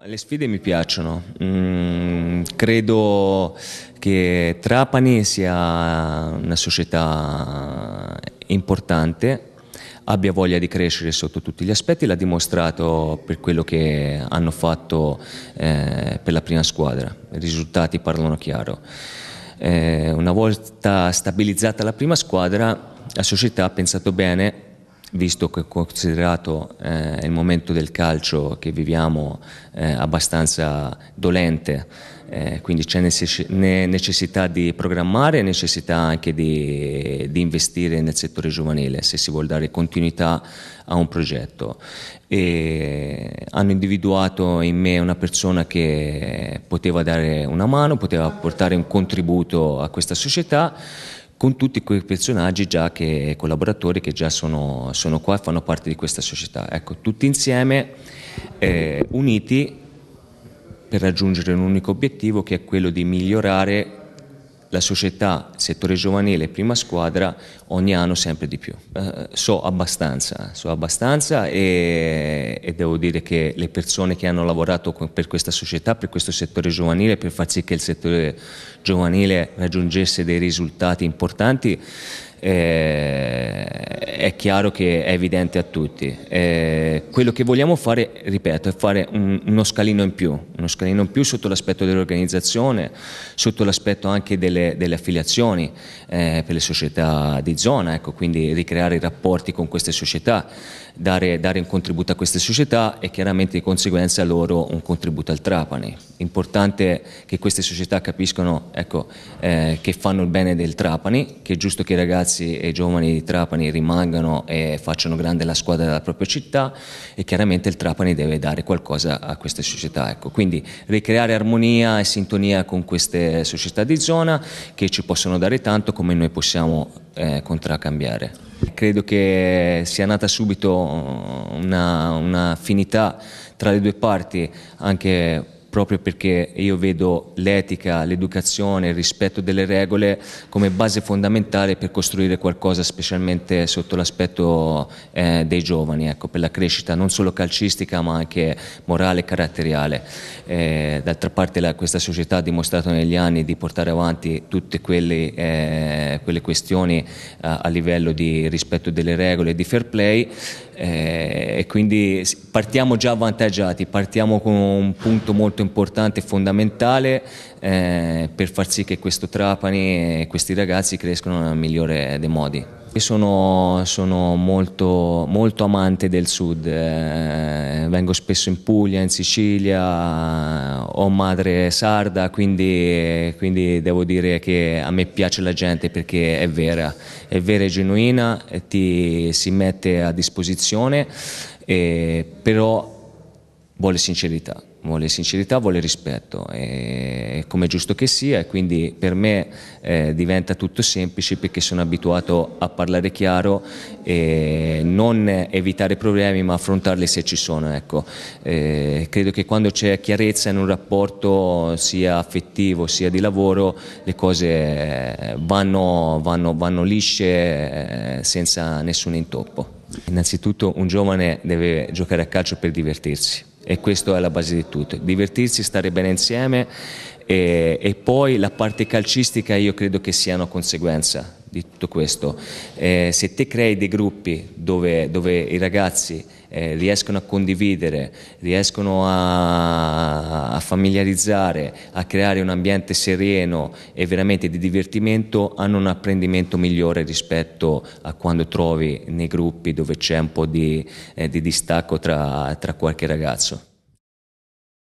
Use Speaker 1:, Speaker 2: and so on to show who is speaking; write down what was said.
Speaker 1: Le sfide mi piacciono, mm, credo che Trapani sia una società importante, abbia voglia di crescere sotto tutti gli aspetti, l'ha dimostrato per quello che hanno fatto eh, per la prima squadra, i risultati parlano chiaro. Eh, una volta stabilizzata la prima squadra la società ha pensato bene visto che considerato eh, il momento del calcio che viviamo eh, abbastanza dolente, eh, quindi c'è necessità di programmare e necessità anche di, di, investire nel settore giovanile se si vuole dare continuità a un progetto. E hanno individuato in me una persona che poteva dare una mano, poteva portare un contributo a questa società con tutti quei personaggi già che collaboratori che già sono, sono qua e fanno parte di questa società. Ecco, tutti insieme, eh, uniti per raggiungere un unico obiettivo che è quello di migliorare la società, settore giovanile, prima squadra, ogni anno sempre di più. Eh, so abbastanza, so abbastanza e, e, devo dire che le persone che hanno lavorato per questa società, per questo settore giovanile, per far sì che il settore giovanile raggiungesse dei risultati importanti, eh, è chiaro che è evidente a tutti. Eh, quello che vogliamo fare, ripeto, è fare un, uno scalino in più, uno scalino in più sotto l'aspetto dell'organizzazione, sotto l'aspetto anche delle, delle affiliazioni eh, per le società di zona, ecco, quindi ricreare rapporti con queste società, dare, dare un contributo a queste società e chiaramente di conseguenza loro un contributo al Trapani. Importante che queste società capiscono ecco, eh, che fanno il bene del Trapani, che è giusto che i ragazzi ragazzi e giovani di Trapani rimangano e facciano grande la squadra della propria città e chiaramente il Trapani deve dare qualcosa a queste società. Ecco, quindi ricreare armonia e sintonia con queste società di zona che ci possono dare tanto come noi possiamo eh, contraccambiare. Credo che sia nata subito un'affinità una tra le due parti anche proprio perché io vedo l'etica, l'educazione, il rispetto delle regole come base fondamentale per costruire qualcosa specialmente sotto l'aspetto eh, dei giovani, ecco, per la crescita non solo calcistica ma anche morale e caratteriale. Eh, d'altra parte la, questa società ha dimostrato negli anni di portare avanti tutte quelle, eh, quelle questioni eh, a livello di rispetto delle regole e di fair play eh, e quindi partiamo già avvantaggiati, partiamo con un punto molto molto importante e fondamentale eh, per far sì che questo Trapani e questi ragazzi crescano nel migliore dei modi. Io sono, sono molto, molto, amante del sud, eh, vengo spesso in Puglia, in Sicilia, ho madre sarda, quindi, quindi, devo dire che a me piace la gente perché è vera, è vera e genuina, e ti, si mette a disposizione, eh, però vuole sincerità vuole sincerità, vuole rispetto, e, come è giusto che sia, e quindi per me eh, diventa tutto semplice perché sono abituato a parlare chiaro e non evitare problemi ma affrontarli se ci sono. Ecco. Eh, credo che quando c'è chiarezza in un rapporto sia affettivo sia di lavoro le cose eh, vanno, vanno, vanno lisce eh, senza nessun intoppo. Innanzitutto un giovane deve giocare a calcio per divertirsi e questa è la base di tutto, divertirsi, stare bene insieme e, e poi la parte calcistica io credo che sia una conseguenza di tutto questo. Eh, se te crei dei gruppi dove, dove i ragazzi eh, riescono a condividere, riescono a, a, familiarizzare, a creare un ambiente sereno e veramente di divertimento, hanno un apprendimento migliore rispetto a quando trovi nei gruppi dove c'è un po' di, eh, di distacco tra, tra qualche ragazzo.